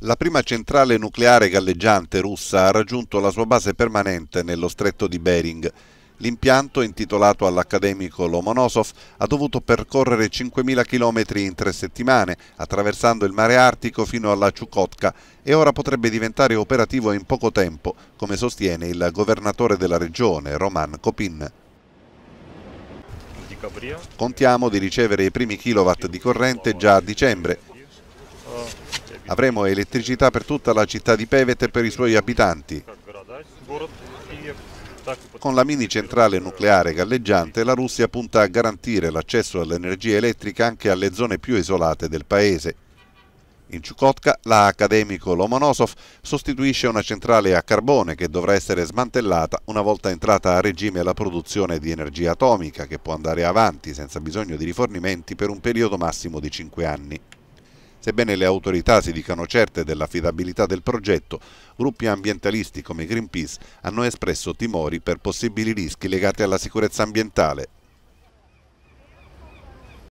La prima centrale nucleare galleggiante russa ha raggiunto la sua base permanente nello stretto di Bering. L'impianto, intitolato all'accademico Lomonosov, ha dovuto percorrere 5.000 km in tre settimane, attraversando il mare Artico fino alla Chukotka, e ora potrebbe diventare operativo in poco tempo, come sostiene il governatore della regione, Roman Kopin. Contiamo di ricevere i primi kilowatt di corrente già a dicembre Avremo elettricità per tutta la città di Pevet e per i suoi abitanti. Con la mini centrale nucleare galleggiante la Russia punta a garantire l'accesso all'energia elettrica anche alle zone più isolate del paese. In Ciukotka l'accademico Lomonosov sostituisce una centrale a carbone che dovrà essere smantellata una volta entrata a regime la produzione di energia atomica che può andare avanti senza bisogno di rifornimenti per un periodo massimo di 5 anni. Sebbene le autorità si dicano certe dell'affidabilità del progetto, gruppi ambientalisti come Greenpeace hanno espresso timori per possibili rischi legati alla sicurezza ambientale